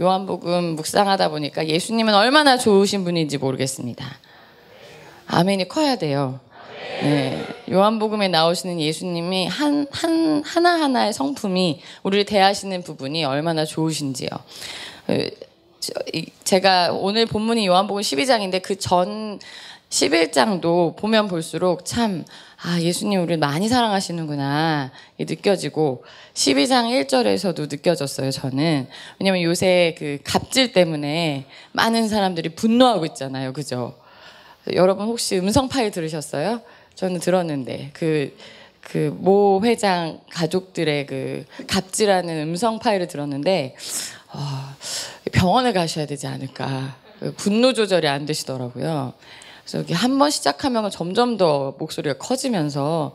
요한복음 묵상하다 보니까 예수님은 얼마나 좋으신 분인지 모르겠습니다. 아멘이 커야 돼요. 네. 요한복음에 나오시는 예수님이 한, 한, 하나하나의 성품이 우리를 대하시는 부분이 얼마나 좋으신지요. 제가 오늘 본문이 요한복음 12장인데 그 전 11장도 보면 볼수록 참 아, 예수님 우리 많이 사랑하시는구나 느껴지고 12장 1절에서도 느껴졌어요, 저는. 왜냐면 요새 그 갑질 때문에 많은 사람들이 분노하고 있잖아요. 그죠? 여러분 혹시 음성 파일 들으셨어요? 저는 들었는데 그그 모 회장 가족들의 그 갑질하는 음성 파일을 들었는데 어, 병원에 가셔야 되지 않을까 분노 조절이 안 되시더라고요. 그래서 여게한번 시작하면 점점 더 목소리가 커지면서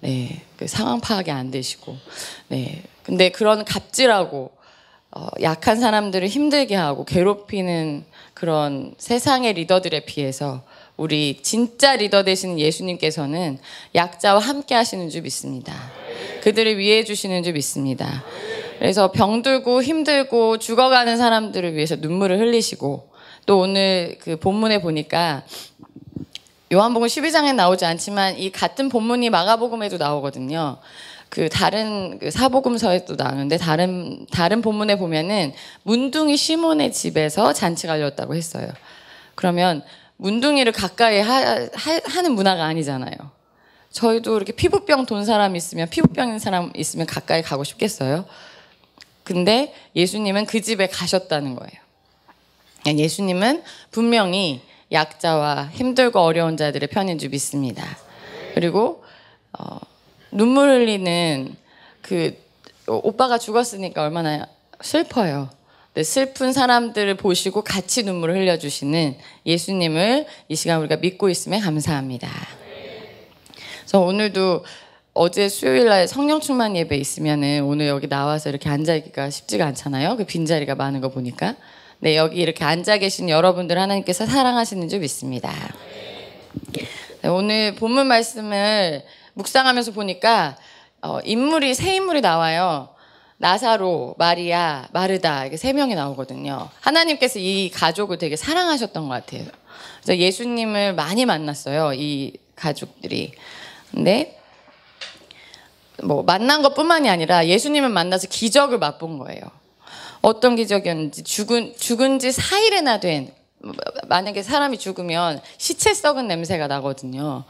네, 그 상황 파악이 안 되시고 네, 근데 그런 갑질하고 어, 약한 사람들을 힘들게 하고 괴롭히는 그런 세상의 리더들에 비해서 우리 진짜 리더 되시는 예수님께서는 약자와 함께 하시는 줄 믿습니다. 그들을 위해 주시는 줄 믿습니다. 그래서 병들고 힘들고 죽어가는 사람들을 위해서 눈물을 흘리시고 또 오늘 그 본문에 보니까 요한복음 12장에 나오지 않지만 이 같은 본문이 마가복음에도 나오거든요. 그 다른 그 사복음서에도 나오는데 다른 다른 본문에 보면은 문둥이 시몬의 집에서 잔치가 열렸다고 했어요. 그러면 문둥이를 가까이 하, 하는 문화가 아니잖아요. 저희도 이렇게 피부병 돈 사람 있으면 피부병인 사람 있으면 가까이 가고 싶겠어요. 근데 예수님은 그 집에 가셨다는 거예요. 그러니까 예수님은 분명히 약자와 힘들고 어려운 자들의 편인 줄 믿습니다. 그리고 어, 눈물 흘리는 그 오빠가 죽었으니까 얼마나 슬퍼요. 근데 슬픈 사람들을 보시고 같이 눈물을 흘려주시는 예수님을 이 시간 우리가 믿고 있음에 감사합니다. 그래서 오늘도 어제 수요일 날 성령 충만 예배 있으면은 오늘 여기 나와서 이렇게 앉아 있기가 쉽지가 않잖아요. 그 빈자리가 많은 거 보니까. 네, 여기 이렇게 앉아 계신 여러분들 하나님께서 사랑하시는 줄 믿습니다. 네, 오늘 본문 말씀을 묵상하면서 보니까 어, 인물이 세 인물이 나와요. 나사로, 마리아, 마르다 이게 세 명이 나오거든요. 하나님께서 이 가족을 되게 사랑하셨던 것 같아요. 그래서 예수님을 많이 만났어요. 이 가족들이. 근데 뭐 만난 것뿐만이 아니라 예수님을 만나서 기적을 맛본 거예요. 어떤 기적이었는지 죽은 죽은 지 4일이나 된 만약에 사람이 죽으면 시체 썩은 냄새가 나거든요.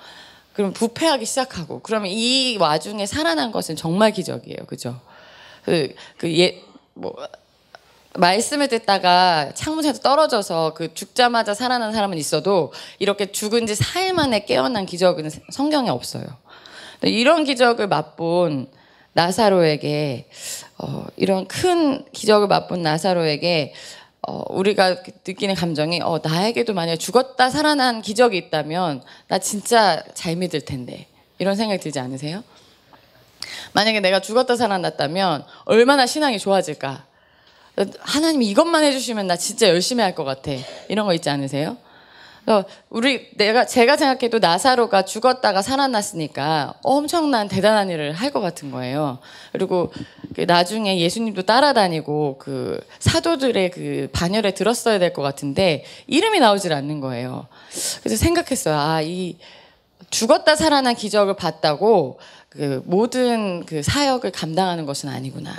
그럼 부패하기 시작하고 그러면 이 와중에 살아난 것은 정말 기적이에요. 그죠? 그그예 뭐 말씀을 듣다가 창문에서 떨어져서 그 죽자마자 살아난 사람은 있어도 이렇게 죽은 지 4일 만에 깨어난 기적은 성경에 없어요. 이런 기적을 맛본 나사로에게 어, 이런 큰 기적을 맛본 나사로에게 어, 우리가 느끼는 감정이 어, 나에게도 만약 죽었다 살아난 기적이 있다면 나 진짜 잘 믿을 텐데 이런 생각이 들지 않으세요? 만약에 내가 죽었다 살아났다면 얼마나 신앙이 좋아질까? 하나님 이것만 해주시면 나 진짜 열심히 할 것 같아. 이런 거 있지 않으세요? 어, 우리 내가 제가 생각해도 나사로가 죽었다가 살아났으니까 엄청난 대단한 일을 할 것 같은 거예요. 그리고 그 나중에 예수님도 따라다니고 그 사도들의 그 반열에 들었어야 될 것 같은데 이름이 나오질 않는 거예요. 그래서 생각했어요. 아, 이 죽었다 살아난 기적을 봤다고 그 모든 그 사역을 감당하는 것은 아니구나.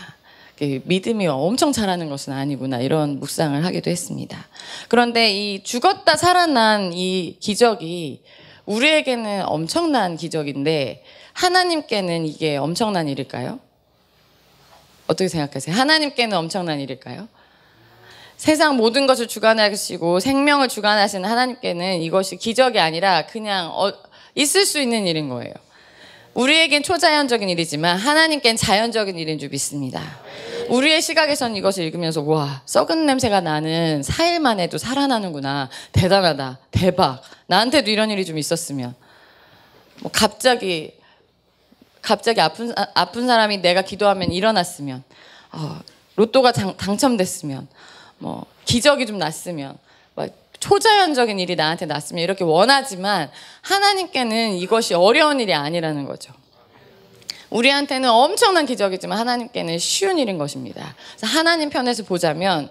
예, 믿음이 엄청 잘하는 것은 아니구나 이런 묵상을 하기도 했습니다. 그런데 이 죽었다 살아난 이 기적이 우리에게는 엄청난 기적인데 하나님께는 이게 엄청난 일일까요? 어떻게 생각하세요? 하나님께는 엄청난 일일까요? 세상 모든 것을 주관하시고 생명을 주관하시는 하나님께는 이것이 기적이 아니라 그냥 어, 있을 수 있는 일인 거예요. 우리에겐 초자연적인 일이지만 하나님께는 자연적인 일인 줄 믿습니다. 우리의 시각에선 이것을 읽으면서 와 썩은 냄새가 나는 4일 만에도 살아나는구나 대단하다 대박 나한테도 이런 일이 좀 있었으면 뭐 갑자기 갑자기 아픈 아, 아픈 사람이 내가 기도하면 일어났으면 어, 로또가 장, 당첨됐으면 뭐 기적이 좀 났으면 막 초자연적인 일이 나한테 났으면 이렇게 원하지만 하나님께는 이것이 어려운 일이 아니라는 거죠. 우리한테는 엄청난 기적이지만 하나님께는 쉬운 일인 것입니다. 하나님 편에서 보자면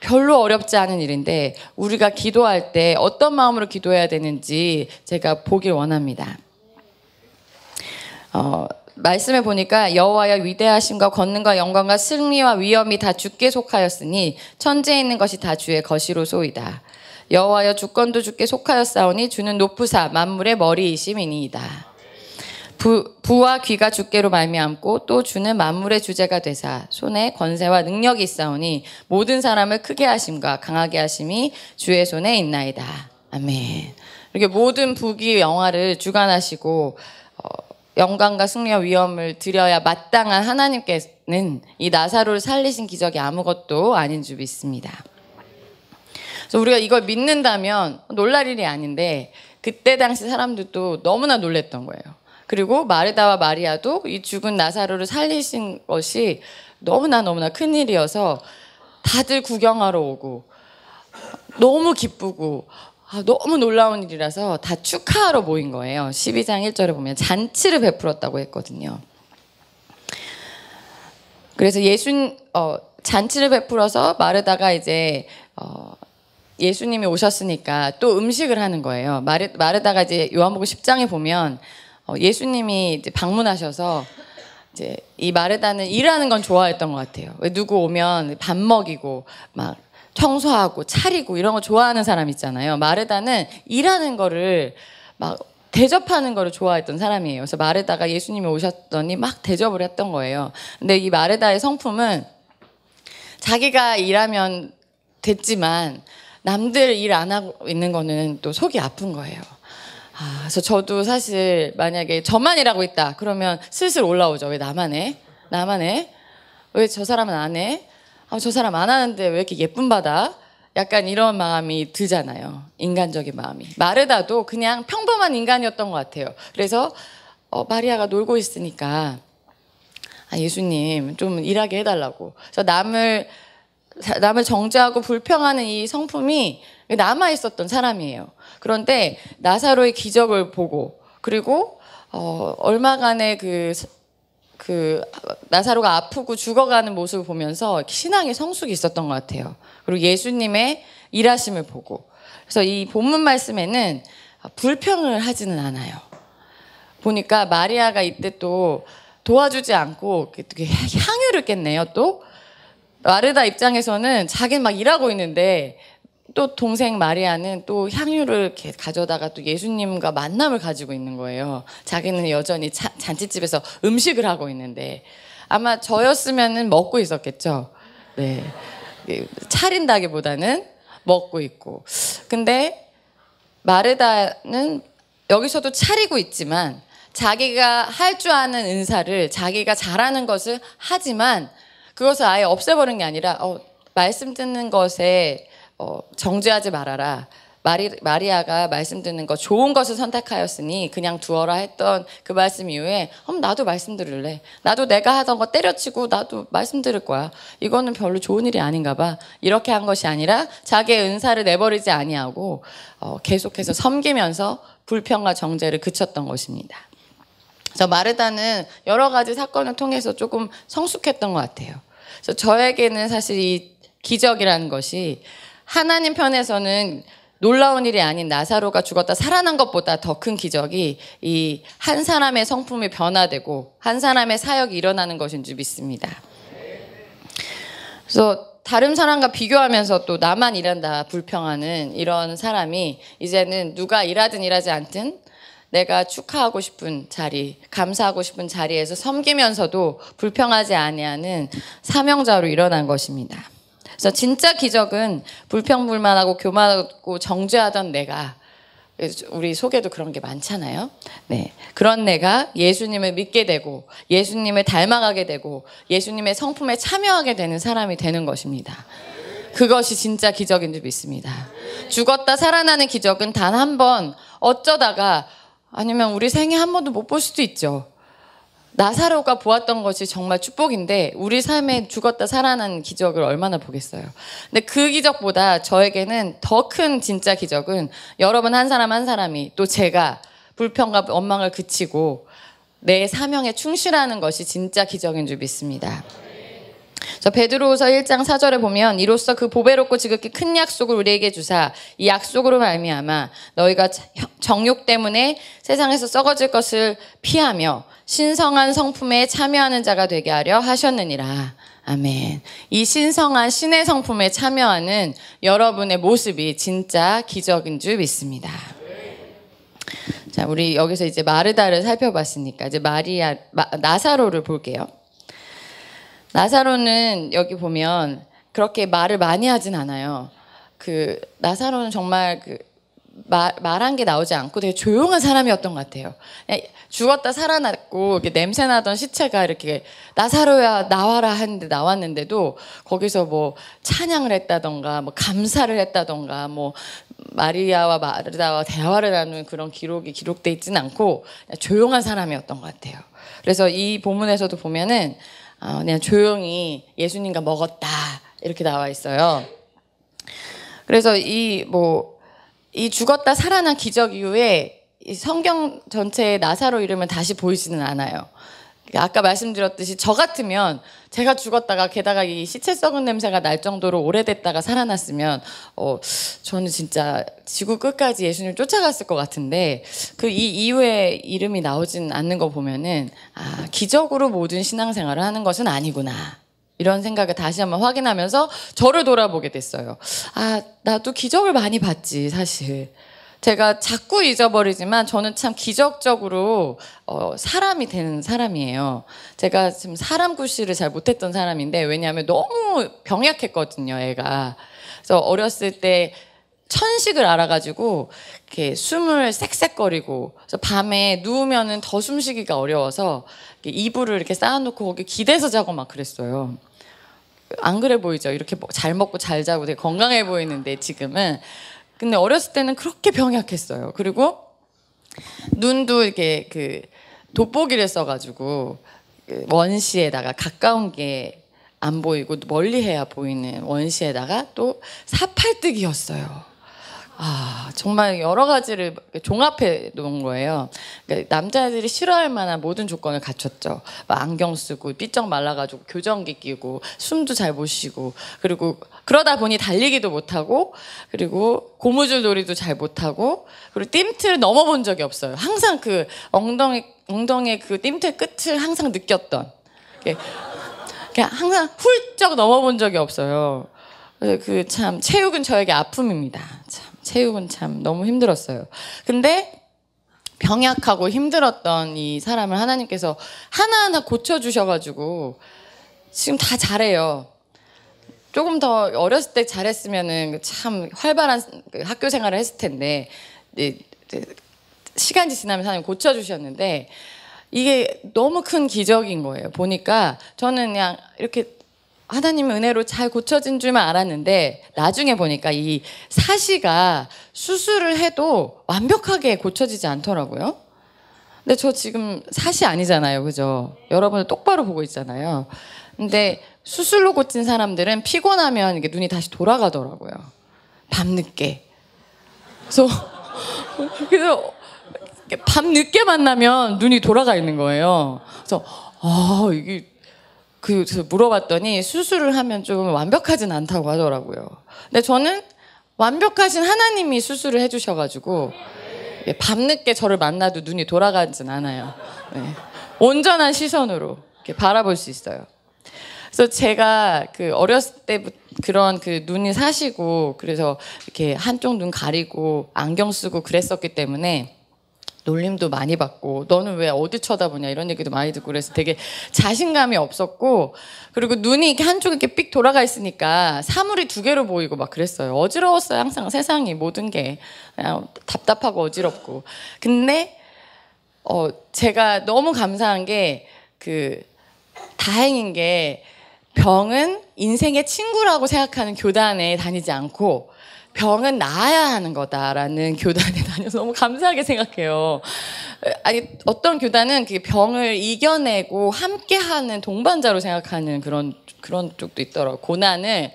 별로 어렵지 않은 일인데 우리가 기도할 때 어떤 마음으로 기도해야 되는지 제가 보길 원합니다. 어, 말씀해 보니까 여호와여 위대하심과 권능과 영광과 승리와 위엄이 다 주께 속하였으니 천지에 있는 것이 다 주의 것이로소이다. 여호와여 주권도 주께 속하였사오니 주는 높으사 만물의 머리이심이니이다. 부, 부와 귀가 주께로 말미암고 또 주는 만물의 주제가 되사 손에 권세와 능력이 있사오니 모든 사람을 크게 하심과 강하게 하심이 주의 손에 있나이다. 아멘. 이렇게 모든 부귀 영화를 주관하시고 어, 영광과 승리 위엄을 드려야 마땅한 하나님께는 이 나사로를 살리신 기적이 아무것도 아닌 줄 믿습니다. 그래서 우리가 이걸 믿는다면 놀랄 일이 아닌데 그때 당시 사람들도 너무나 놀랬던 거예요. 그리고 마르다와 마리아도 이 죽은 나사로를 살리신 것이 너무나 너무나 큰 일이어서 다들 구경하러 오고 너무 기쁘고 아, 너무 놀라운 일이라서 다 축하하러 모인 거예요. 12장 1절에 보면 잔치를 베풀었다고 했거든요. 그래서 예수 어, 잔치를 베풀어서 마르다가 이제 어, 예수님이 오셨으니까 또 음식을 하는 거예요. 마르, 마르다가 이제 요한복음 10장에 보면 어, 예수님이 이제 방문하셔서 이제 이 마르다는 일하는 건 좋아했던 것 같아요. 누구 오면 밥 먹이고 막 청소하고 차리고 이런 거 좋아하는 사람 있잖아요. 마르다는 일하는 거를 막 대접하는 거를 좋아했던 사람이에요. 그래서 마르다가 예수님이 오셨더니 막 대접을 했던 거예요. 근데 이 마르다의 성품은 자기가 일하면 됐지만 남들 일 안 하고 있는 거는 또 속이 아픈 거예요. 아, 그래서 저도 사실 만약에 저만 일하고 있다 그러면 슬슬 올라오죠. 왜 나만 해? 나만 해? 왜 저 사람은 안 해? 아, 저 사람 안 하는데 왜 이렇게 예쁨 받아? 약간 이런 마음이 들잖아요. 인간적인 마음이. 마르다도 그냥 평범한 인간이었던 것 같아요. 그래서 어, 마리아가 놀고 있으니까 아, 예수님 좀 일하게 해달라고. 그래서 남을 남을 정죄하고 불평하는 이 성품이 남아 있었던 사람이에요. 그런데 나사로의 기적을 보고 그리고 어, 얼마간의 그, 그, 나사로가 아프고 죽어가는 모습을 보면서 신앙의 성숙이 있었던 것 같아요. 그리고 예수님의 일하심을 보고. 그래서 이 본문 말씀에는 불평을 하지는 않아요. 보니까 마리아가 이때 또 도와주지 않고 향유를 깼네요, 또. 마르다 입장에서는 자기는 막 일하고 있는데 또 동생 마리아는 또 향유를 가져다가 또 예수님과 만남을 가지고 있는 거예요. 자기는 여전히 차, 잔치집에서 음식을 하고 있는데 아마 저였으면은 먹고 있었겠죠. 네. 차린다기보다는 먹고 있고. 근데 마르다는 여기서도 차리고 있지만 자기가 할 줄 아는 은사를 자기가 잘하는 것을 하지만 그것을 아예 없애버리는 게 아니라 어, 말씀 듣는 것에 어, 정죄하지 말아라. 마리, 마리아가 말씀 듣는 거 좋은 것을 선택하였으니 그냥 두어라 했던 그 말씀 이후에 음, 나도 말씀 들을래. 나도 내가 하던 거 때려치고 나도 말씀 들을 거야. 이거는 별로 좋은 일이 아닌가 봐. 이렇게 한 것이 아니라 자기의 은사를 내버리지 아니하고 어, 계속해서 섬기면서 불평과 정죄를 그쳤던 것입니다. 그 마르다는 여러 가지 사건을 통해서 조금 성숙했던 것 같아요. 그래서 저에게는 사실 이 기적이라는 것이 하나님 편에서는 놀라운 일이 아닌 나사로가 죽었다 살아난 것보다 더 큰 기적이 이 한 사람의 성품이 변화되고 한 사람의 사역이 일어나는 것인 줄 믿습니다. 그래서 다른 사람과 비교하면서 또 나만 일한다 불평하는 이런 사람이 이제는 누가 일하든 일하지 않든 내가 축하하고 싶은 자리, 감사하고 싶은 자리에서 섬기면서도 불평하지 아니하는 사명자로 일어난 것입니다. 그래서 진짜 기적은 불평불만하고 교만하고 정죄하던 내가 우리 속에도 그런 게 많잖아요. 네. 그런 내가 예수님을 믿게 되고 예수님을 닮아가게 되고 예수님의 성품에 참여하게 되는 사람이 되는 것입니다. 그것이 진짜 기적인 줄 믿습니다. 죽었다 살아나는 기적은 단 한 번 어쩌다가 아니면 우리 생애 한 번도 못 볼 수도 있죠. 나사로가 보았던 것이 정말 축복인데 우리 삶에 죽었다 살아난 기적을 얼마나 보겠어요. 근데 그 기적보다 저에게는 더 큰 진짜 기적은 여러분 한 사람 한 사람이 또 제가 불평과 원망을 그치고 내 사명에 충실하는 것이 진짜 기적인 줄 믿습니다. 자, 베드로후서 1장 4절에 보면 이로써 그 보배롭고 지극히 큰 약속을 우리에게 주사 이 약속으로 말미암아 너희가 정욕 때문에 세상에서 썩어질 것을 피하며 신성한 성품에 참여하는 자가 되게 하려 하셨느니라. 아멘. 이 신성한 신의 성품에 참여하는 여러분의 모습이 진짜 기적인 줄 믿습니다. 자, 우리 여기서 이제 마르다를 살펴봤으니까 이제 마리아 마, 나사로를 볼게요. 나사로는 여기 보면 그렇게 말을 많이 하진 않아요. 그 나사로는 정말 그 말, 한게 나오지 않고 되게 조용한 사람이었던 것 같아요. 예, 죽었다 살아났고 냄새 나던 시체가 이렇게 나사로야 나와라 하는데 나왔는데도 거기서 뭐 찬양을 했다던가 뭐 감사를 했다던가 뭐 마리아와 마르다와 대화를 나는 그런 기록이 기록돼 있지는 않고 조용한 사람이었던 것 같아요. 그래서 이 본문에서도 보면은 어, 그냥 조용히 예수님과 먹었다 이렇게 나와 있어요. 그래서 이 뭐이 뭐, 죽었다 살아난 기적 이후에 이 성경 전체의 나사로 이름은 다시 보이지는 않아요. 아까 말씀드렸듯이 저 같으면 제가 죽었다가 게다가 이 시체 썩은 냄새가 날 정도로 오래됐다가 살아났으면 어 저는 진짜 지구 끝까지 예수님 쫓아갔을 것 같은데 그 이 이후에 이름이 나오진 않는 거 보면은 아 기적으로 모든 신앙생활을 하는 것은 아니구나. 이런 생각을 다시 한번 확인하면서 저를 돌아보게 됐어요. 아, 나도 기적을 많이 봤지, 사실. 제가 자꾸 잊어버리지만 저는 참 기적적으로 어, 사람이 되는 사람이에요. 제가 지금 사람 구실을 잘 못했던 사람인데 왜냐하면 너무 병약했거든요, 애가. 그래서 어렸을 때 천식을 알아가지고 이렇게 숨을 쌕쌕거리고 그래서 밤에 누우면은 더 숨쉬기가 어려워서 이렇게 이불을 이렇게 쌓아놓고 거기 기대서 자고 막 그랬어요. 안 그래 보이죠? 이렇게 뭐 잘 먹고 잘 자고 되게 건강해 보이는데 지금은 근데 어렸을 때는 그렇게 병약했어요. 그리고 눈도 이렇게 그 돋보기를 써가지고 그 원시에다가 가까운 게 안 보이고 멀리 해야 보이는 원시에다가 또 사팔뜨기였어요. 아, 정말 여러 가지를 종합해 놓은 거예요. 그러니까 남자들이 싫어할 만한 모든 조건을 갖췄죠. 뭐 안경 쓰고, 삐쩍 말라가지고, 교정기 끼고, 숨도 잘 못 쉬고, 그리고 그러다 보니 달리기도 못하고, 그리고 고무줄 놀이도 잘 못하고, 그리고 띠틀을 넘어본 적이 없어요. 항상 그 엉덩이, 엉덩이 그띠틀 끝을 항상 느꼈던. 그냥 항상 훌쩍 넘어본 적이 없어요. 그 참, 체육은 저에게 아픔입니다. 참. 체육은 참 너무 힘들었어요. 근데 병약하고 힘들었던 이 사람을 하나님께서 하나하나 고쳐주셔가지고 지금 다 잘해요. 조금 더 어렸을 때 잘했으면은 그 참 활발한 그 학교 생활을 했을 텐데 네, 네, 시간이 지나면서 하나님 고쳐주셨는데 이게 너무 큰 기적인 거예요. 보니까 저는 그냥 이렇게 하나님 은혜로 잘 고쳐진 줄만 알았는데 나중에 보니까 이 사시가 수술을 해도 완벽하게 고쳐지지 않더라고요. 근데 저 지금 사시 아니잖아요. 그죠? 여러분을 똑바로 보고 있잖아요. 근데 수술로 고친 사람들은 피곤하면 이게 눈이 다시 돌아가더라고요. 밤늦게. 그래서, 그래서 밤늦게 만나면 눈이 돌아가 있는 거예요. 그래서, 아, 이게 그, 그래서 물어봤더니 수술을 하면 좀 완벽하진 않다고 하더라고요. 근데 저는 완벽하신 하나님이 수술을 해주셔가지고 예, 밤늦게 저를 만나도 눈이 돌아가진 않아요. 네. 온전한 시선으로 바라볼 수 있어요. 그래서 제가 그 어렸을 때 그런 그 눈이 사시고 그래서 이렇게 한쪽 눈 가리고 안경 쓰고 그랬었기 때문에 놀림도 많이 받고 너는 왜 어디 쳐다보냐 이런 얘기도 많이 듣고 그래서 되게 자신감이 없었고 그리고 눈이 이렇게 한쪽 이렇게 삑 돌아가 있으니까 사물이 두 개로 보이고 막 그랬어요. 어지러웠어요. 항상 세상이 모든 게 그냥 답답하고 어지럽고. 근데 어 제가 너무 감사한 게 그 다행인 게 병은 인생의 친구라고 생각하는 교단에 다니지 않고 병은 나아야 하는 거다라는 교단에 다녀서 너무 감사하게 생각해요. 아니 어떤 교단은 그 병을 이겨내고 함께하는 동반자로 생각하는 그런 그런 쪽도 있더라고. 고난을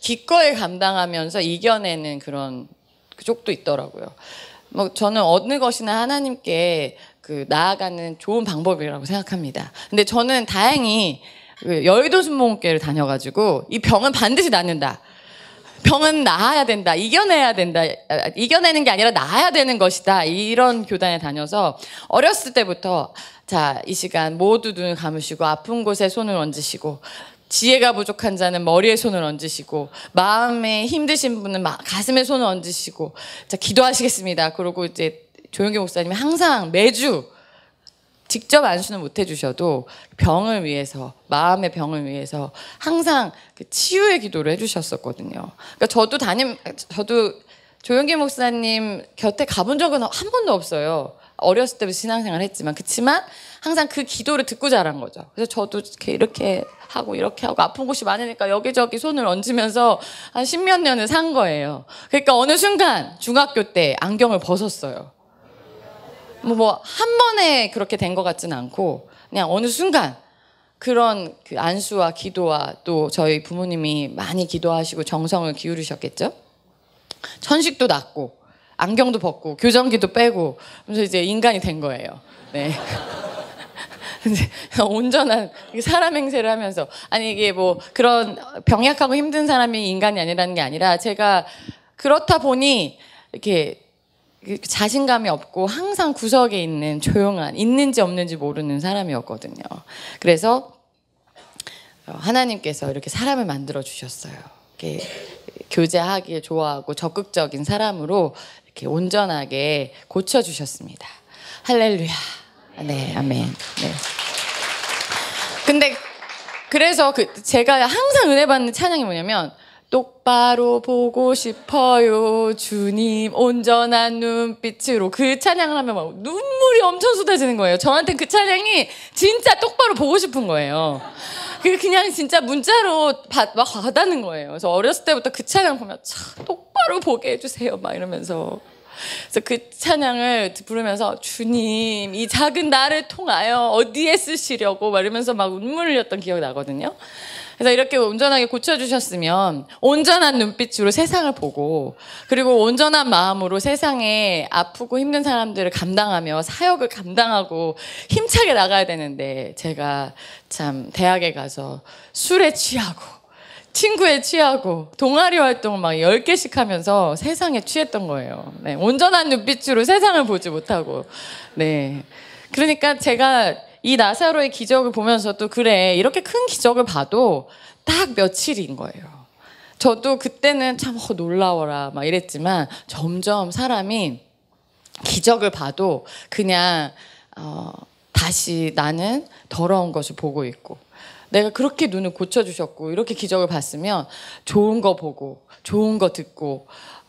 기꺼이 감당하면서 이겨내는 그런 그 쪽도 있더라고요. 뭐 저는 어느 것이나 하나님께 그 나아가는 좋은 방법이라고 생각합니다. 근데 저는 다행히 그 여의도 순복교회를 다녀가지고 이 병은 반드시 낫는다. 병은 나아야 된다, 이겨내야 된다, 이겨내는 게 아니라 나아야 되는 것이다. 이런 교단에 다녀서 어렸을 때부터 자, 이 시간 모두 눈을 감으시고 아픈 곳에 손을 얹으시고 지혜가 부족한 자는 머리에 손을 얹으시고 마음에 힘드신 분은 가슴에 손을 얹으시고 자, 기도하시겠습니다. 그러고 이제 조영기 목사님이 항상 매주 직접 안수는 못 해주셔도 병을 위해서 마음의 병을 위해서 항상 그 치유의 기도를 해주셨었거든요. 그러니까 저도 담임 저도 조영기 목사님 곁에 가본 적은 한 번도 없어요. 어렸을 때부터 신앙생활 했지만 그치만 항상 그 기도를 듣고 자란 거죠. 그래서 저도 이렇게, 이렇게 하고 이렇게 하고 아픈 곳이 많으니까 여기저기 손을 얹으면서 한 십몇 년을 산 거예요. 그러니까 어느 순간 중학교 때 안경을 벗었어요. 뭐한 뭐, 번에 그렇게 된 것 같지는 않고 그냥 어느 순간 그런 그 안수와 기도와 또 저희 부모님이 많이 기도하시고 정성을 기울이셨겠죠. 천식도 낫고 안경도 벗고 교정기도 빼고 그래서 이제 인간이 된 거예요. 네. 온전한 사람 행세를 하면서 아니 이게 뭐 그런 병약하고 힘든 사람이 인간이 아니라는 게 아니라 제가 그렇다 보니 이렇게 그 자신감이 없고 항상 구석에 있는 조용한 있는지 없는지 모르는 사람이었거든요. 그래서 어, 하나님께서 이렇게 사람을 만들어 주셨어요. 이렇게 교제하기 좋아하고 적극적인 사람으로 이렇게 온전하게 고쳐 주셨습니다. 할렐루야. 네, 아멘. 네. 근데 그래서 그 제가 항상 은혜 받는 찬양이 뭐냐면 똑바로 보고 싶어요. 주님 온전한 눈빛으로 그 찬양을 하면 막 눈물이 엄청 쏟아지는 거예요. 저한테 는그 찬양이 진짜 똑바로 보고 싶은 거예요. 그게 그냥 진짜 문자로 받, 막 와닿는 거예요. 그래서 어렸을 때부터 그 찬양 보면 참 똑바로 보게 해주세요. 막 이러면서. 그래서 그 찬양을 부르면서 주님 이 작은 나를 통하여 어디에 쓰시려고 막 이러면서 막 눈물 흘렸던 기억이 나거든요. 그래서 이렇게 온전하게 고쳐주셨으면 온전한 눈빛으로 세상을 보고 그리고 온전한 마음으로 세상에 아프고 힘든 사람들을 감당하며 사역을 감당하고 힘차게 나가야 되는데 제가 참 대학에 가서 술에 취하고 친구에 취하고 동아리 활동을 막 10개씩 하면서 세상에 취했던 거예요. 네, 온전한 눈빛으로 세상을 보지 못하고. 네. 그러니까 제가 이 나사로의 기적을 보면서 또 그래 이렇게 큰 기적을 봐도 딱 며칠인 거예요. 저도 그때는 참 어, 놀라워라 막 이랬지만 점점 사람이 기적을 봐도 그냥 어, 다시 나는 더러운 것을 보고 있고 내가 그렇게 눈을 고쳐주셨고 이렇게 기적을 봤으면 좋은 거 보고 좋은 거 듣고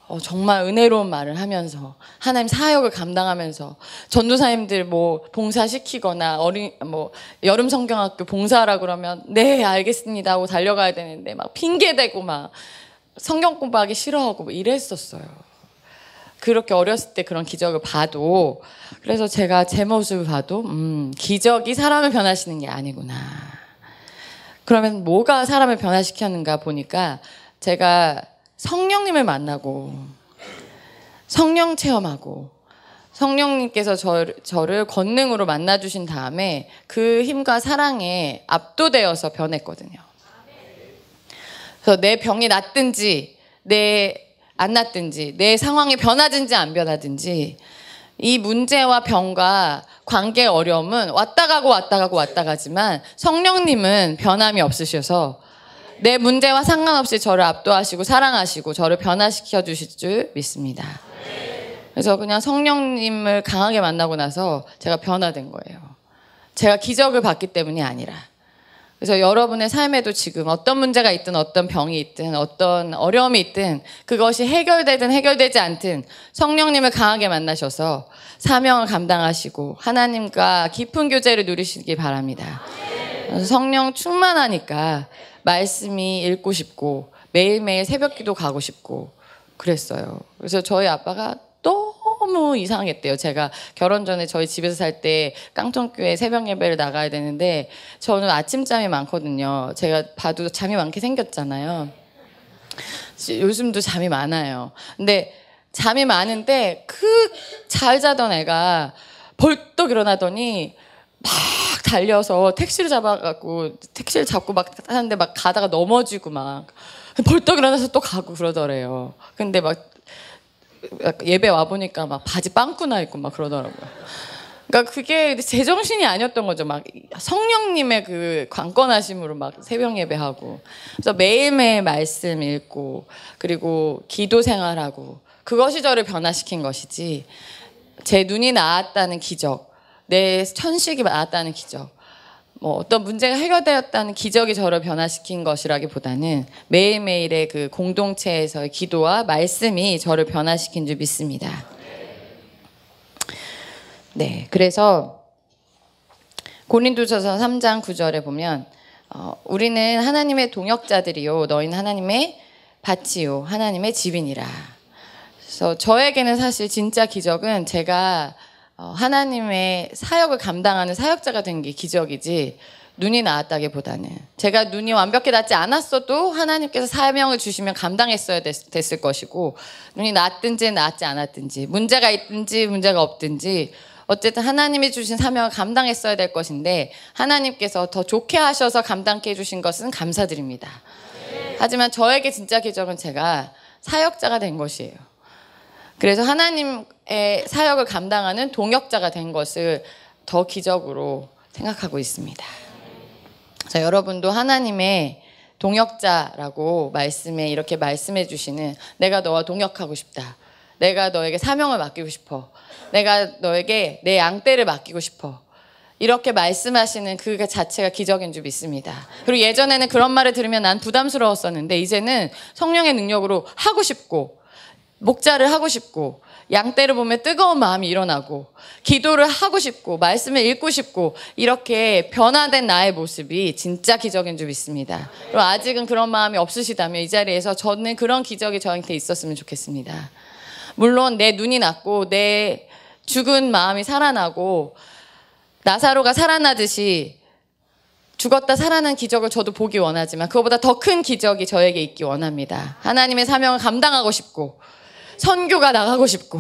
어, 정말 은혜로운 말을 하면서 하나님 사역을 감당하면서 전도사님들 뭐 봉사시키거나 어린 뭐 여름 성경학교 봉사하라 그러면 네 알겠습니다 하고 달려가야 되는데 막 핑계대고 막 성경 공부하기 싫어하고 뭐 이랬었어요. 그렇게 어렸을 때 그런 기적을 봐도 그래서 제가 제 모습을 봐도 음, 기적이 사람을 변화시키는 게 아니구나. 그러면 뭐가 사람을 변화시켰는가 보니까 제가 성령님을 만나고 성령 체험하고 성령님께서 저를, 저를 권능으로 만나주신 다음에 그 힘과 사랑에 압도되어서 변했거든요. 그래서 내 병이 낫든지 내 안 낫든지 내 상황이 변하든지 안 변하든지 이 문제와 병과 관계 어려움은 왔다 가고 왔다 가고 왔다 가지만 성령님은 변함이 없으셔서 내 문제와 상관없이 저를 압도하시고 사랑하시고 저를 변화시켜 주실 줄 믿습니다. 그래서 그냥 성령님을 강하게 만나고 나서 제가 변화된 거예요. 제가 기적을 받기 때문이 아니라. 그래서 여러분의 삶에도 지금 어떤 문제가 있든 어떤 병이 있든 어떤 어려움이 있든 그것이 해결되든 해결되지 않든 성령님을 강하게 만나셔서 사명을 감당하시고 하나님과 깊은 교제를 누리시기 바랍니다. 성령 충만하니까 말씀이 읽고 싶고 매일매일 새벽기도 가고 싶고 그랬어요. 그래서 저희 아빠가 너무 이상했대요. 제가 결혼 전에 저희 집에서 살 때 깡통교회 새벽 예배를 나가야 되는데 저는 아침잠이 많거든요. 제가 봐도 잠이 많게 생겼잖아요. 요즘도 잠이 많아요. 근데 잠이 많은데 그 잘 자던 애가 벌떡 일어나더니 막 달려서 택시를 잡아갖고 택시를 잡고 막 하는데 막 가다가 넘어지고 막 벌떡 일어나서 또 가고 그러더래요. 근데 막 예배 와 보니까 막 바지 빵꾸나 있고 막 그러더라고요. 그러니까 그게 제 정신이 아니었던 거죠. 막 성령님의 그 관건하심으로 막 새벽 예배하고 그래서 매일매일 말씀 읽고 그리고 기도 생활하고 그것이 저를 변화시킨 것이지 제 눈이 나았다는 기적 내 천식이 나았다는 기적. 뭐 어떤 문제가 해결되었다는 기적이 저를 변화시킨 것이라기보다는 매일매일의 그 공동체에서의 기도와 말씀이 저를 변화시킨 줄 믿습니다. 네, 그래서 고린도전서 3장 9절에 보면 어, 우리는 하나님의 동역자들이요 너희는 하나님의 밭이요 하나님의 집이라 그래서 저에게는 사실 진짜 기적은 제가 어, 하나님의 사역을 감당하는 사역자가 된 게 기적이지 눈이 나았다기보다는 제가 눈이 완벽히 낫지 않았어도 하나님께서 사명을 주시면 감당했어야 됐, 을 것이고 눈이 났든지 낫지 않았든지 문제가 있든지 문제가 없든지 어쨌든 하나님이 주신 사명을 감당했어야 될 것인데 하나님께서 더 좋게 하셔서 감당 해주신 것은 감사드립니다. 하지만 저에게 진짜 기적은 제가 사역자가 된 것이에요. 그래서 하나님의 사역을 감당하는 동역자가 된 것을 더 기적으로 생각하고 있습니다. 자, 여러분도 하나님의 동역자라고 말씀에 이렇게 말씀해 주시는 내가 너와 동역하고 싶다. 내가 너에게 사명을 맡기고 싶어. 내가 너에게 내 양떼를 맡기고 싶어. 이렇게 말씀하시는 그 자체가 기적인 줄 믿습니다. 그리고 예전에는 그런 말을 들으면 난 부담스러웠었는데 이제는 성령의 능력으로 하고 싶고 목자를 하고 싶고 양떼를 보면 뜨거운 마음이 일어나고 기도를 하고 싶고 말씀을 읽고 싶고 이렇게 변화된 나의 모습이 진짜 기적인 줄 믿습니다. 그리고 아직은 그런 마음이 없으시다면 이 자리에서 저는 그런 기적이 저한테 있었으면 좋겠습니다. 물론 내 눈이 났고 내 죽은 마음이 살아나고 나사로가 살아나듯이 죽었다 살아난 기적을 저도 보기 원하지만 그거보다 더 큰 기적이 저에게 있기 원합니다. 하나님의 사명을 감당하고 싶고 선교가 나가고 싶고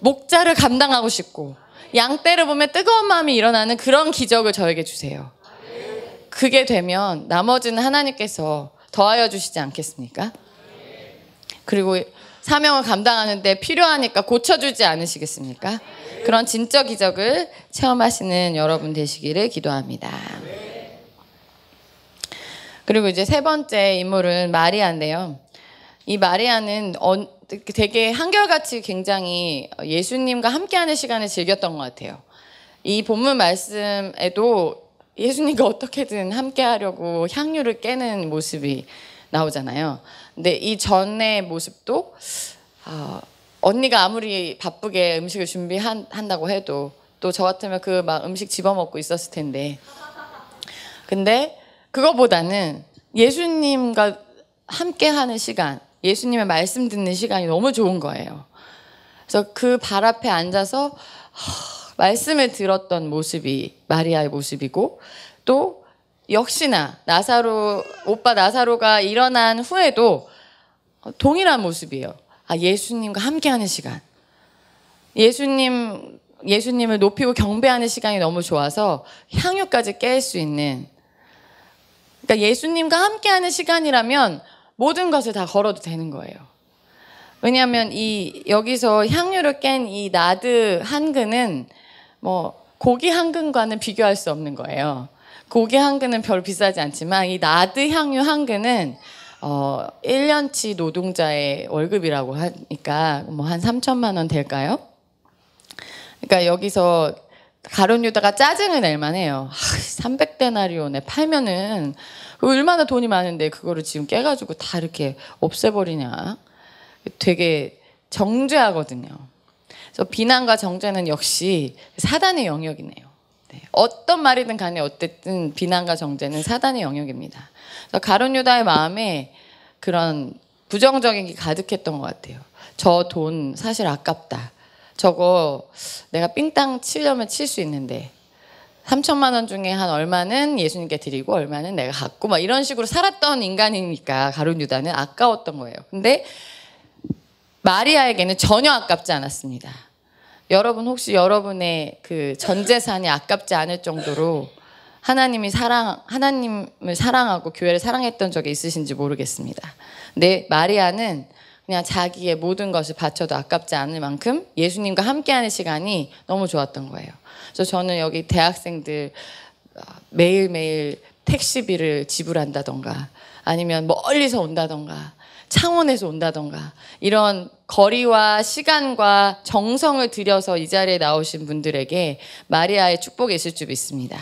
목자를 감당하고 싶고 양떼를 보면 뜨거운 마음이 일어나는 그런 기적을 저에게 주세요. 그게 되면 나머지는 하나님께서 더하여 주시지 않겠습니까? 그리고 사명을 감당하는데 필요하니까 고쳐주지 않으시겠습니까? 그런 진짜 기적을 체험하시는 여러분 되시기를 기도합니다. 그리고 이제 세 번째 인물은 마리아인데요. 이 마리아는 되게 한결같이 굉장히 예수님과 함께하는 시간을 즐겼던 것 같아요. 이 본문 말씀에도 예수님과 어떻게든 함께하려고 향유를 깨는 모습이 나오잖아요. 근데 이 전의 모습도 어, 언니가 아무리 바쁘게 음식을 준비한다고 해도 또 저 같으면 그 막 음식 집어먹고 있었을 텐데. 근데 그거보다는 예수님과 함께하는 시간 예수님의 말씀 듣는 시간이 너무 좋은 거예요. 그래서 그 발 앞에 앉아서 말씀을 들었던 모습이 마리아의 모습이고 또 역시나 나사로 오빠 나사로가 일어난 후에도 동일한 모습이에요. 아 예수님과 함께하는 시간. 예수님 예수님을 높이고 경배하는 시간이 너무 좋아서 향유까지 깰 수 있는 그러니까 예수님과 함께하는 시간이라면 모든 것을 다 걸어도 되는 거예요. 왜냐하면 이 여기서 향유를 깬 이 나드 한 근은 뭐 고기 한 근과는 비교할 수 없는 거예요. 고기 한 근은 별 비싸지 않지만 이 나드 향유 한 근은 어 1년치 노동자의 월급이라고 하니까 뭐한 3천만 원 될까요? 그러니까 여기서 가론 유다가 짜증을 낼 만해요. 300데나리온에 아, 팔면은 얼마나 돈이 많은데 그거를 지금 깨가지고 다 이렇게 없애버리냐. 되게 정죄하거든요. 그래서 비난과 정죄는 역시 사단의 영역이네요. 네. 어떤 말이든 간에 어쨌든 비난과 정죄는 사단의 영역입니다. 그래서 가론 유다의 마음에 그런 부정적인 게 가득했던 것 같아요. 저 돈 사실 아깝다. 저거 내가 삥땅 치려면 칠 수 있는데 3천만 원 중에 한 얼마는 예수님께 드리고 얼마는 내가 갖고 막 이런 식으로 살았던 인간이니까 가룟 유다는 아까웠던 거예요. 근데 마리아에게는 전혀 아깝지 않았습니다. 여러분 혹시 여러분의 그 전 재산이 아깝지 않을 정도로 하나님이 사랑 하나님을 사랑하고 교회를 사랑했던 적이 있으신지 모르겠습니다. 근데 마리아는 그냥 자기의 모든 것을 바쳐도 아깝지 않을 만큼 예수님과 함께하는 시간이 너무 좋았던 거예요. 그래서 저는 여기 대학생들 아, 매일매일 택시비를 지불한다던가 아니면 멀리서 온다던가 창원에서 온다던가 이런 거리와 시간과 정성을 들여서 이 자리에 나오신 분들에게 마리아의 축복이 있을 줄 믿습니다.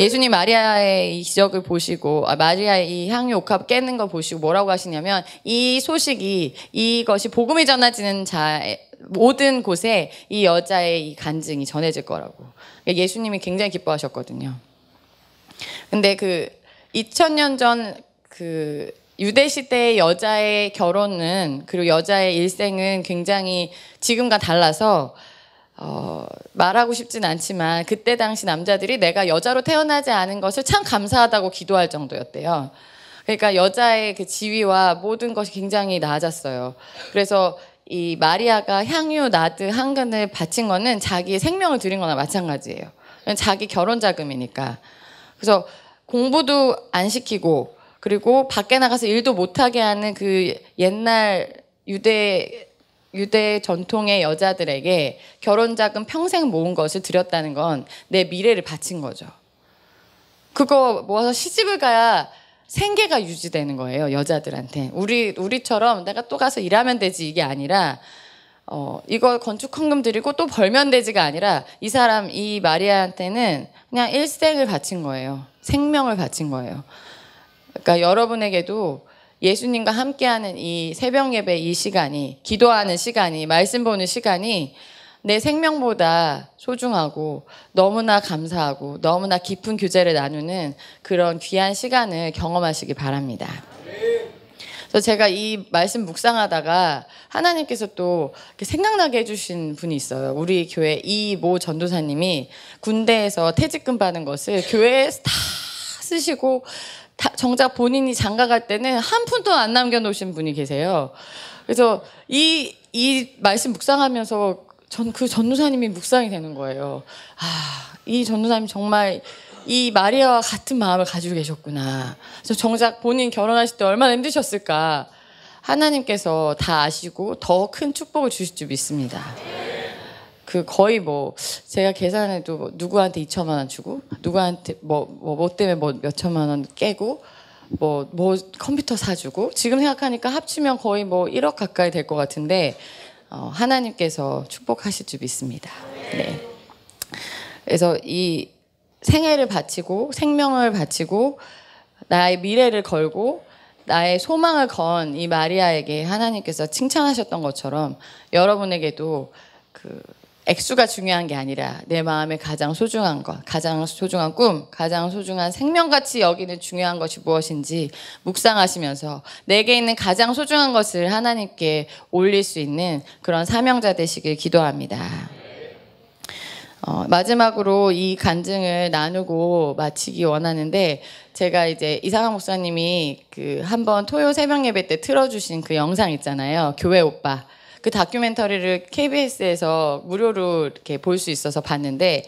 예수님 마리아의 이 기적을 보시고 아, 마리아의 이 향유 옥합 깨는 거 보시고 뭐라고 하시냐면 이 소식이 이것이 복음이 전해지는 자 모든 곳에 이 여자의 이 간증이 전해질 거라고. 그러니까 예수님이 굉장히 기뻐하셨거든요. 근데 그 2000년 전그 유대 시대의 여자의 결혼은 그리고 여자의 일생은 굉장히 지금과 달라서 어, 말하고 싶진 않지만 그때 당시 남자들이 내가 여자로 태어나지 않은 것을 참 감사하다고 기도할 정도였대요. 그러니까 여자의 그 지위와 모든 것이 굉장히 낮았어요. 그래서 이 마리아가 향유, 나드, 한근을 바친 거는 자기의 생명을 드린 거나 마찬가지예요. 자기 결혼 자금이니까. 그래서 공부도 안 시키고 그리고 밖에 나가서 일도 못하게 하는 그 옛날 유대 유대 전통의 여자들에게 결혼 자금 평생 모은 것을 드렸다는 건 내 미래를 바친 거죠. 그거 모아서 시집을 가야 생계가 유지되는 거예요 여자들한테 우리 우리처럼 내가 또 가서 일하면 되지 이게 아니라 어 이거 건축 헌금 드리고 또 벌면 되지가 아니라 이 사람 이 마리아한테는 그냥 일생을 바친 거예요 생명을 바친 거예요 그러니까 여러분에게도 예수님과 함께하는 이 새벽 예배 이 시간이 기도하는 시간이 말씀 보는 시간이 내 생명보다 소중하고 너무나 감사하고 너무나 깊은 교제를 나누는 그런 귀한 시간을 경험하시기 바랍니다. 그래서 제가 이 말씀 묵상하다가 하나님께서 또 생각나게 해주신 분이 있어요. 우리 교회 이 모 전도사님이 군대에서 퇴직금 받은 것을 교회에다 쓰시고 정작 본인이 장가 갈 때는 한 푼도 안 남겨놓으신 분이 계세요. 그래서 이, 이 말씀 묵상하면서 전 그 전도사님이 묵상이 되는 거예요. 아, 이 전도사님 정말 이 마리아와 같은 마음을 가지고 계셨구나. 그래서 정작 본인 결혼하실 때 얼마나 힘드셨을까. 하나님께서 다 아시고 더 큰 축복을 주실 줄 믿습니다. 그 거의 뭐 제가 계산해도 뭐 누구한테 2천만 원 주고 누구한테 뭐뭐 뭐, 뭐 때문에 뭐 몇천만 원 깨고 뭐뭐 뭐 컴퓨터 사주고 지금 생각하니까 합치면 거의 뭐 1억 가까이 될 것 같은데 어, 하나님께서 축복하실 줄 믿습니다. 네. 그래서 이 생애를 바치고 생명을 바치고 나의 미래를 걸고 나의 소망을 건 이 마리아에게 하나님께서 칭찬하셨던 것처럼 여러분에게도 그 액수가 중요한 게 아니라 내 마음에 가장 소중한 것, 가장 소중한 꿈, 가장 소중한 생명같이 여기는 중요한 것이 무엇인지 묵상하시면서 내게 있는 가장 소중한 것을 하나님께 올릴 수 있는 그런 사명자 되시길 기도합니다. 어, 마지막으로 이 간증을 나누고 마치기 원하는데 제가 이제 이상한 목사님이 그 한번 토요 새벽 예배 때 틀어주신 그 영상 있잖아요. 교회 오빠. 그 다큐멘터리를 KBS에서 무료로 이렇게 볼 수 있어서 봤는데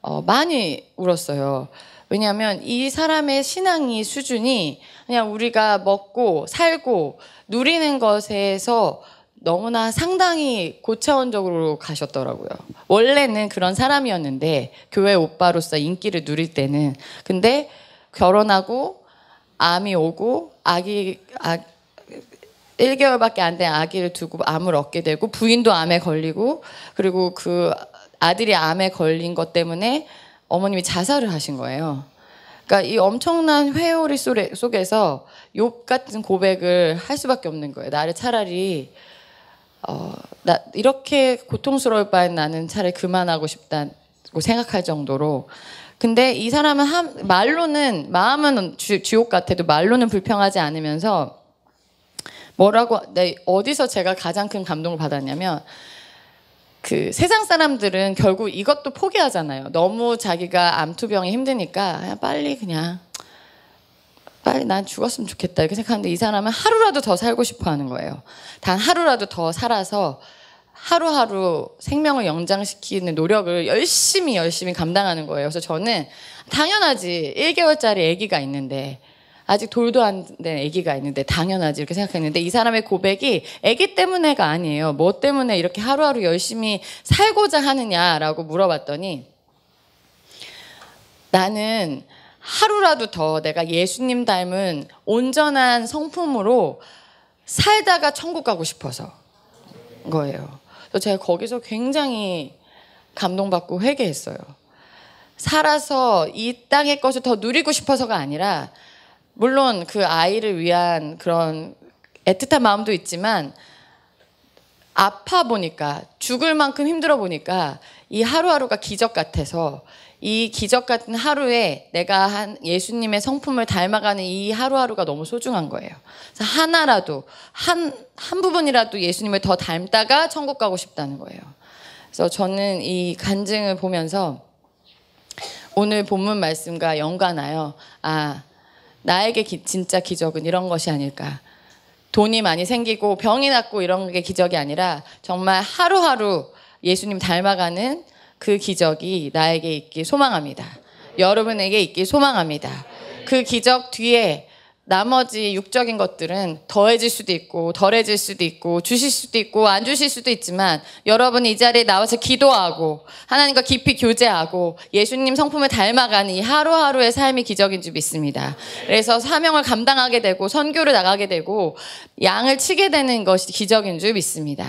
어, 많이 울었어요. 왜냐하면 이 사람의 신앙이 수준이 그냥 우리가 먹고 살고 누리는 것에서 너무나 상당히 고차원적으로 가셨더라고요. 원래는 그런 사람이었는데 교회 오빠로서 인기를 누릴 때는 근데 결혼하고 암이 오고 아기 아, 1개월밖에 안 된 아기를 두고 암을 얻게 되고 부인도 암에 걸리고 그리고 그 아들이 암에 걸린 것 때문에 어머님이 자살을 하신 거예요. 그러니까 이 엄청난 회오리 속에서 욕 같은 고백을 할 수밖에 없는 거예요. 나를 차라리 어, 나 이렇게 고통스러울 바엔 나는 차라리 그만하고 싶다고 생각할 정도로 근데 이 사람은 한, 말로는 마음은 주, 주옥 같아도 말로는 불평하지 않으면서 뭐라고 네, 어디서 제가 가장 큰 감동을 받았냐면 그 세상 사람들은 결국 이것도 포기하잖아요. 너무 자기가 암투병이 힘드니까 그냥 빨리 그냥 빨리 난 죽었으면 좋겠다 이렇게 생각하는데 이 사람은 하루라도 더 살고 싶어 하는 거예요. 단 하루라도 더 살아서 하루하루 생명을 연장시키는 노력을 열심히 열심히 감당하는 거예요. 그래서 저는 당연하지 1개월짜리 아기가 있는데 아직 돌도 안 된 아기가 있는데 당연하지 이렇게 생각했는데 이 사람의 고백이 아기 때문에가 아니에요. 뭐 때문에 이렇게 하루하루 열심히 살고자 하느냐라고 물어봤더니 나는 하루라도 더 내가 예수님 닮은 온전한 성품으로 살다가 천국 가고 싶어서 거예요. 그래서 제가 거기서 굉장히 감동받고 회개했어요. 살아서 이 땅의 것을 더 누리고 싶어서가 아니라 물론 그 아이를 위한 그런 애틋한 마음도 있지만 아파 보니까 죽을 만큼 힘들어 보니까 이 하루하루가 기적 같아서 이 기적 같은 하루에 내가 한 예수님의 성품을 닮아가는 이 하루하루가 너무 소중한 거예요. 하나라도 한 한 부분이라도 예수님을 더 닮다가 천국 가고 싶다는 거예요. 그래서 저는 이 간증을 보면서 오늘 본문 말씀과 연관하여 아 나에게 기, 진짜 기적은 이런 것이 아닐까. 돈이 많이 생기고 병이 낫고 이런 게 기적이 아니라 정말 하루하루 예수님 닮아가는 그 기적이 나에게 있기 소망합니다. 여러분에게 있기 소망합니다. 그 기적 뒤에 나머지 육적인 것들은 더해질 수도 있고 덜해질 수도 있고 주실 수도 있고 안 주실 수도 있지만 여러분이 이 자리에 나와서 기도하고 하나님과 깊이 교제하고 예수님 성품을 닮아가는 이 하루하루의 삶이 기적인 줄 믿습니다. 그래서 사명을 감당하게 되고 선교를 나가게 되고 양을 치게 되는 것이 기적인 줄 믿습니다.